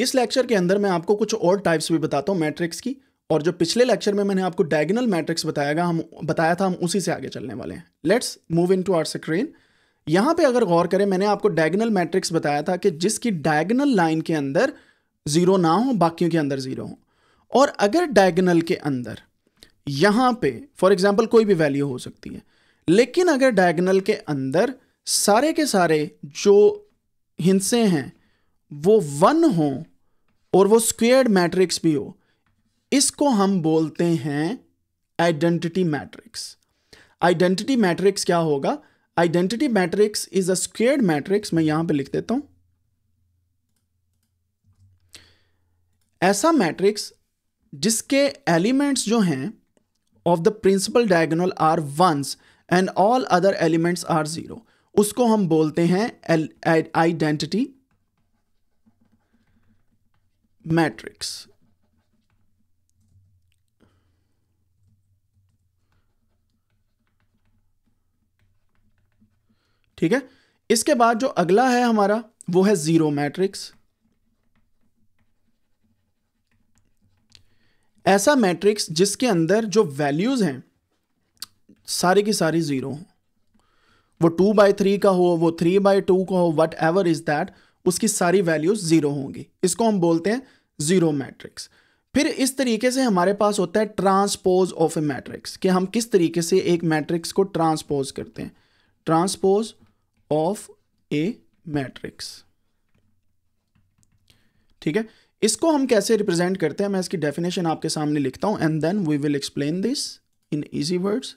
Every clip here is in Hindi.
इस लेक्चर के अंदर मैं आपको कुछ और टाइप्स भी बताता हूँ मैट्रिक्स की और जो पिछले लेक्चर में मैंने आपको डायगोनल मैट्रिक्स बताया हम बताया था हम उसी से आगे चलने वाले हैं let's move into our screen यहाँ पे अगर गौर करें मैंने आपको डायगोनल मैट्रिक्स बताया था कि जिसकी डायगोनल लाइन के अंदर ज़ीरो ना हो बाकियों के अंदर ज़ीरो हो और अगर डायगोनल के अंदर यहाँ पे फॉर एग्जाम्पल कोई भी वैल्यू हो सकती है लेकिन अगर डायगोनल के अंदर सारे के सारे जो हिंसे हैं वो वन हों और वो स्क्वेयर्ड मैट्रिक्स भी हो इसको हम बोलते हैं आइडेंटिटी मैट्रिक्स आइडेंटिटी मैट्रिक्स क्या होगा identity matrix is a squared matrix मैं यहां पे लिख देता हूं ऐसा मैट्रिक्स जिसके एलिमेंट्स जो हैं of the principal diagonal are ones and all other elements are zero उसको हम बोलते हैं आइडेंटिटी matrix. ठीक है इसके बाद जो अगला है हमारा वो है जीरो मैट्रिक्स ऐसा मैट्रिक्स जिसके अंदर जो वैल्यूज हैं सारी की सारी जीरो हो वो टू बाय थ्री का हो वो थ्री बाई टू का हो वट एवर इज दैट उसकी सारी वैल्यूज जीरो होंगी इसको हम बोलते हैं जीरो मैट्रिक्स फिर इस तरीके से हमारे पास होता है ट्रांसपोज ऑफ ए मैट्रिक्स कि हम किस तरीके से एक मैट्रिक्स को ट्रांसपोज करते हैं ट्रांसपोज ऑफ ए मैट्रिक्स ठीक है इसको हम कैसे रिप्रेजेंट करते हैं मैं इसकी डेफिनेशन आपके सामने लिखता हूं and then we will explain this in easy words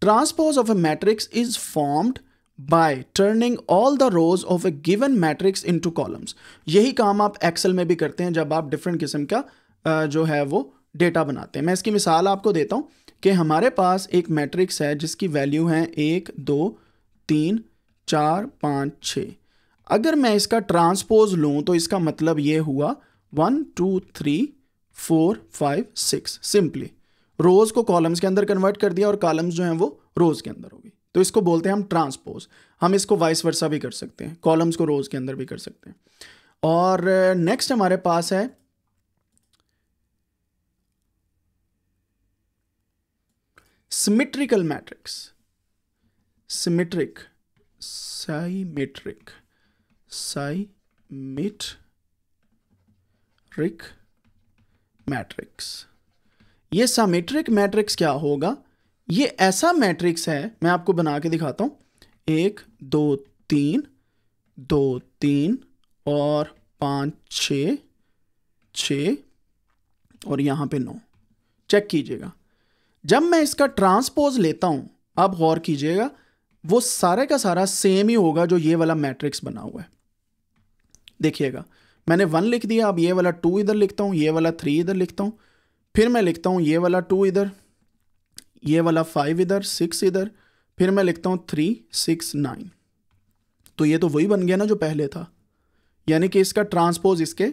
transpose of a matrix is formed turning all the rows of a given matrix into columns यही काम आप एक्सेल में भी करते हैं जब आप डिफरेंट किस्म का जो है वो डेटा बनाते हैं मैं इसकी मिसाल आपको देता हूँ कि हमारे पास एक मैट्रिक्स है जिसकी वैल्यू है एक दो तीन चार पाँच छः अगर मैं इसका ट्रांसपोज लूँ तो इसका मतलब ये हुआ one two three four five six simply rows को कॉलम्स के अंदर कन्वर्ट कर दिया और कॉलम्स जो हैं वो रोज़ के अंदर हो गए तो इसको बोलते हैं हम ट्रांसपोज हम इसको वाइस वर्सा भी कर सकते हैं कॉलम्स को रोज़ के अंदर भी कर सकते हैं और नेक्स्ट uh, हमारे पास है symmetrical matrix symmetric symmetric symmetric matrix ये सामेट्रिक मैट्रिक्स क्या होगा ये ऐसा मैट्रिक्स है मैं आपको बना के दिखाता हूँ एक दो तीन दो तीन और पाँच छ छ और यहाँ पे नौ चेक कीजिएगा जब मैं इसका ट्रांसपोज लेता हूँ आप गौर कीजिएगा वो सारे का सारा सेम ही होगा जो ये वाला मैट्रिक्स बना हुआ है देखिएगा मैंने वन लिख दिया अब ये वाला टू इधर लिखता हूँ ये वाला थ्री इधर लिखता हूँ फिर मैं लिखता हूँ ये वाला टू इधर ये वाला फाइव इधर सिक्स इधर फिर मैं लिखता हूँ थ्री सिक्स नाइन तो ये तो वही बन गया ना जो पहले था यानी कि इसका ट्रांसपोज इसके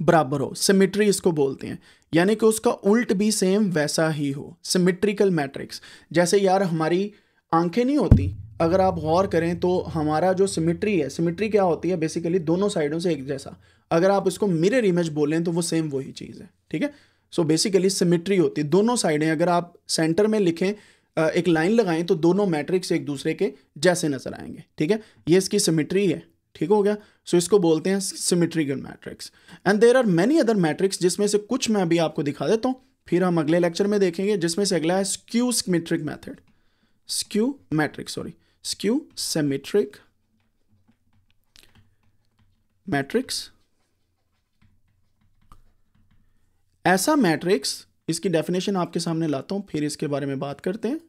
बराबर हो सिमिट्री इसको बोलते हैं यानी कि उसका उल्ट भी सेम वैसा ही हो सिमिट्रिकल मैट्रिक्स जैसे यार हमारी आंखें नहीं होती अगर आप गौर करें तो हमारा जो सिमिट्री है सिमिट्री क्या होती है बेसिकली दोनों साइडों से एक जैसा अगर आप इसको मिरर इमेज बोलें तो वो सेम वही चीज़ है ठीक है सो बेसिकली सिमिट्री होती है दोनों साइडें अगर आप सेंटर में लिखें एक लाइन लगाएं तो दोनों मैट्रिक्स एक दूसरे के जैसे नजर आएंगे ठीक है ये इसकी सिमिट्री है ठीक हो गया सो so, इसको बोलते हैं symmetrical matrix and there are many other matrix जिसमें से कुछ मैं अभी आपको दिखा देता हूँ फिर हम अगले लेक्चर में देखेंगे जिसमें से अगला है skew symmetric method skew matrix sorry skew symmetric matrix ऐसा मैट्रिक्स इसकी डेफिनेशन आपके सामने लाता हूं फिर इसके बारे में बात करते हैं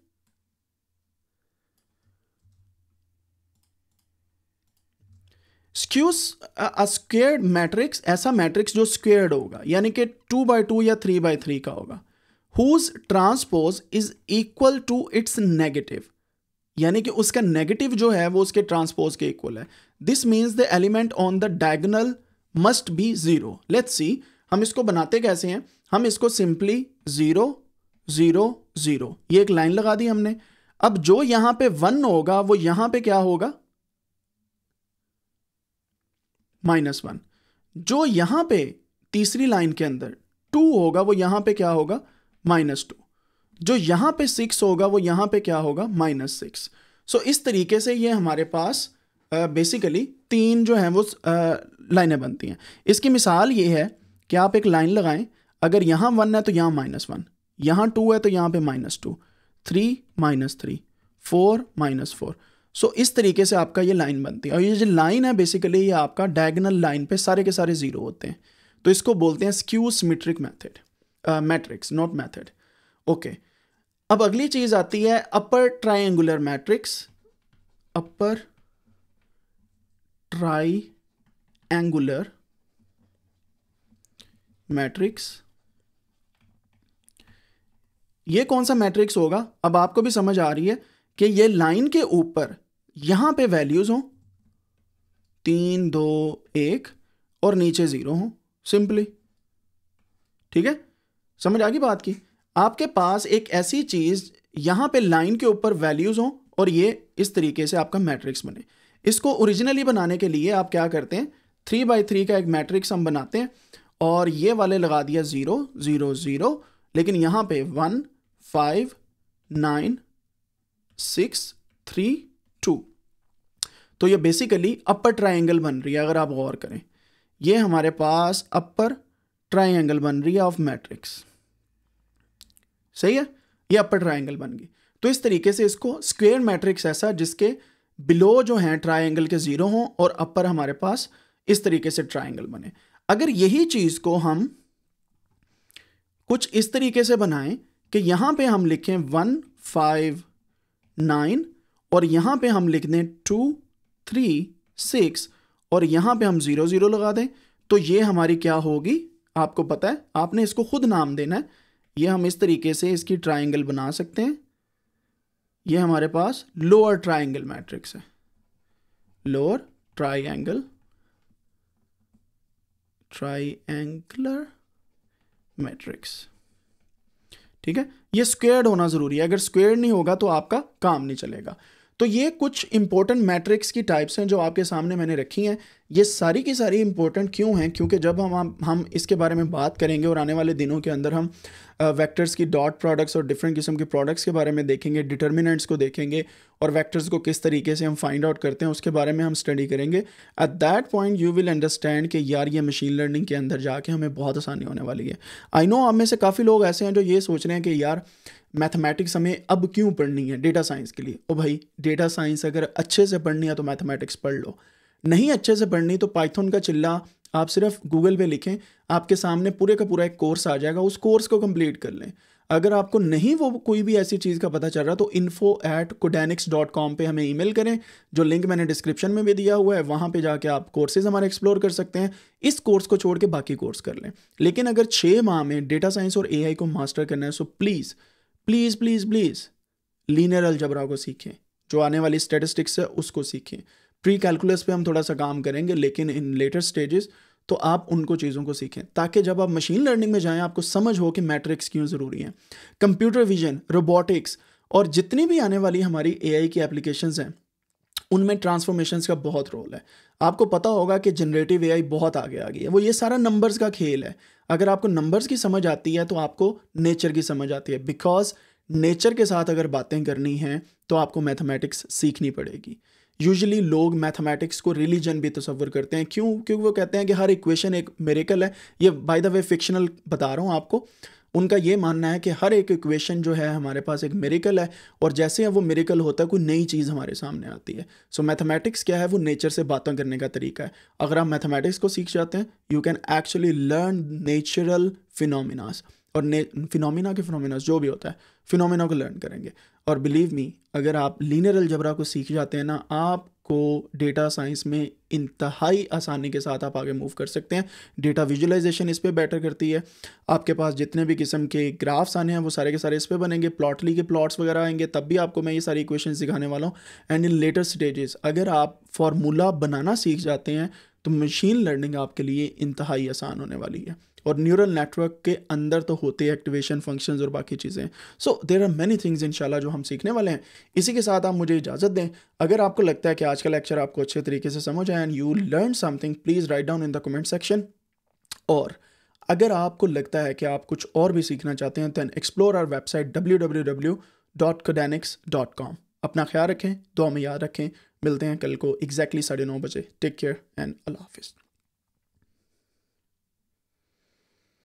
स्क्यूस स्क्वेयर्ड मैट्रिक्स ऐसा मैट्रिक्स जो स्क्वेयर्ड होगा यानी कि टू बाई टू या थ्री बाई थ्री का होगा whose transpose is equal to its negative यानी कि उसका नेगेटिव जो है वो उसके ट्रांसपोज के इक्वल है this means the element on the diagonal must be zero let's see हम इसको बनाते कैसे हैं हम इसको सिंपली ज़ीरो ज़ीरो ज़ीरो ये एक लाइन लगा दी हमने अब जो यहां पे वन होगा वो यहां पे क्या होगा माइनस वन जो यहां पे तीसरी लाइन के अंदर टू होगा वो यहां पे क्या होगा माइनस टू जो यहां पे सिक्स होगा वो यहां पे क्या होगा माइनस सिक्स सो इस तरीके से ये हमारे पास बेसिकली uh, तीन जो है वो uh, लाइनें बनती हैं इसकी मिसाल ये है कि आप एक लाइन लगाएं अगर यहाँ वन है तो यहाँ माइनस वन यहाँ टू है तो यहाँ पे minus two three minus three four minus four so इस तरीके से आपका ये लाइन बनती है और ये जो लाइन है बेसिकली ये आपका डायगनल लाइन पे सारे के सारे ज़ीरो होते हैं तो इसको बोलते हैं skew symmetric method matrix not method okay अब अगली चीज़ आती है upper triangular matrix upper triangular matrix ये कौन सा मैट्रिक्स होगा अब आपको भी समझ आ रही है कि ये लाइन के ऊपर यहां पे वैल्यूज हो तीन दो एक और नीचे जीरो हो सिंपली ठीक है समझ आ गई बात की आपके पास एक ऐसी चीज यहां पे लाइन के ऊपर वैल्यूज हो और ये इस तरीके से आपका मैट्रिक्स बने इसको ओरिजिनली बनाने के लिए आप क्या करते हैं थ्री बाई थ्री का एक मैट्रिक्स हम बनाते हैं और ये वाले लगा दिया ज़ीरो ज़ीरो ज़ीरो लेकिन यहाँ पे one five nine six three two तो ये बेसिकली अपर ट्राइंगल बन रही है अगर आप गौर करें ये हमारे पास अपर ट्राइंगल बन रही है ऑफ मैट्रिक्स सही है ये अपर ट्राइंगल बन गई तो इस तरीके से इसको स्क्वेयर मैट्रिक्स ऐसा जिसके बिलो जो हैं ट्राइंगल के ज़ीरो हों और अपर हमारे पास इस तरीके से ट्राइंगल बने अगर यही चीज़ को हम कुछ इस तरीके से बनाएं कि यहां पे हम लिखें वन फाइव नाइन और यहां पे हम लिख दें टू थ्री सिक्स और यहां पे हम ज़ीरो ज़ीरो लगा दें तो ये हमारी क्या होगी आपको पता है आपने इसको खुद नाम देना है ये हम इस तरीके से इसकी ट्राइंगल बना सकते हैं ये हमारे पास लोअर ट्राइंगल मैट्रिक्स है लोअर ट्राइंगल ट्राइंगर मैट्रिक्स ठीक है ये स्क्वेयर्ड होना जरूरी है अगर स्क्वेयर्ड नहीं होगा तो आपका काम नहीं चलेगा तो ये कुछ इंपॉर्टेंट मैट्रिक्स की टाइप्स हैं जो आपके सामने मैंने रखी हैं ये सारी की सारी इंपॉर्टेंट क्यों हैं क्योंकि जब हम हम इसके बारे में बात करेंगे और आने वाले दिनों के अंदर हम वेक्टर्स की डॉट प्रोडक्ट्स और डिफरेंट किस्म के प्रोडक्ट्स के बारे में देखेंगे डिटर्मिनेंट्स को देखेंगे और वैक्टर्स को किस तरीके से हम फाइंड आउट करते हैं उसके बारे में हम स्टडी करेंगे at that point you will understand कि यार ये मशीन लर्निंग के अंदर जाके हमें बहुत आसानी होने वाली है आई नो आप में से काफ़ी लोग ऐसे हैं जो ये सोच रहे हैं कि यार मैथमेटिक्स हमें अब क्यों पढ़नी है डेटा साइंस के लिए ओ भाई डेटा साइंस अगर अच्छे से पढ़नी है तो मैथमेटिक्स पढ़ लो नहीं अच्छे से पढ़नी तो पाइथन का चिल्ला आप सिर्फ गूगल पे लिखें आपके सामने पूरे का पूरा एक कोर्स आ जाएगा उस कोर्स को कंप्लीट कर लें अगर आपको नहीं वो कोई भी ऐसी चीज़ का पता चल रहा तो info at Codenics dot com पर हमें ईमेल करें जो लिंक मैंने डिस्क्रिप्शन में भी दिया हुआ है वहाँ पे जाके आप कोर्सेज हमारे एक्सप्लोर कर सकते हैं इस कोर्स को छोड़ के बाकी कोर्स कर लें लेकिन अगर छः माह में डेटा साइंस और ए को मास्टर करना है so please please please please linear algebra को सीखें जो आने वाली स्टेटिस्टिक्स है उसको सीखें प्री कैलकुलस पे हम थोड़ा सा काम करेंगे लेकिन इन लेटर स्टेजेस तो आप उनको चीज़ों को सीखें ताकि जब आप मशीन लर्निंग में जाएं आपको समझ हो कि मैट्रिक्स क्यों ज़रूरी हैं कंप्यूटर विजन रोबोटिक्स और जितनी भी आने वाली हमारी ए की एप्लीकेशंस हैं उनमें ट्रांसफॉर्मेशन का बहुत रोल है आपको पता होगा कि जनरेटिव ए बहुत आगे आ गई है वो ये सारा नंबर्स का खेल है अगर आपको नंबर्स की समझ आती है तो आपको नेचर की समझ आती है बिकॉज नेचर के साथ अगर बातें करनी हैं तो आपको मैथमेटिक्स सीखनी पड़ेगी यूजली लोग मैथमेटिक्स को रिलीजन भी तस्वर करते हैं क्यों क्योंकि वो कहते हैं कि हर इक्वेशन एक मेरेकल है ये बाय द वे फिक्शनल बता रहा हूँ आपको उनका ये मानना है कि हर एक इक्वेशन जो है हमारे पास एक मेरिकल है और जैसे वो मेरिकल होता है कोई नई चीज़ हमारे सामने आती है सो so, मैथमेटिक्स क्या है वो नेचर से बातों करने का तरीका है अगर आप मैथमेटिक्स को सीख जाते हैं you can actually learn natural phenomenas और ने फिनोमिना के फिनोमिना जो भी होता है फिनोमिना को लर्न करेंगे और बिलीव मी अगर आप लीनियर अलजबरा को सीख जाते हैं ना आपको डेटा साइंस में इंतहाई आसानी के साथ आप आगे मूव कर सकते हैं डेटा विजुलाइजेशन इस पर बेटर करती है आपके पास जितने भी किस्म के ग्राफ्स आने हैं वो सारे के सारे इस पर बनेंगे प्लॉटली के प्लॉट्स वगैरह आएंगे तब भी आपको मैं ये सारी इक्वेशन सिखाने वाला हूँ एंड इन लेटर स्टेजेस अगर आप फार्मूला बनाना सीख जाते हैं तो मशीन लर्निंग आपके लिए इंतहाई आसान होने वाली है और न्यूरल नेटवर्क के अंदर तो होते हैं एक्टिवेशन फंक्शंस और बाकी चीज़ें so there are many things इंशाल्लाह जो हम सीखने वाले हैं इसी के साथ आप मुझे इजाज़त दें अगर आपको लगता है कि आज का लेक्चर आपको अच्छे तरीके से समझ आए and you learn something please write down in the comment section और अगर आपको लगता है कि आप कुछ और भी सीखना चाहते हैं then explore our website W W W dot dot com अपना ख्याल रखें दो में याद रखें मिलते हैं कल को एग्जैक्टली साढ़े नौ बजे टेक केयर एंड अल्लाह हाफिज़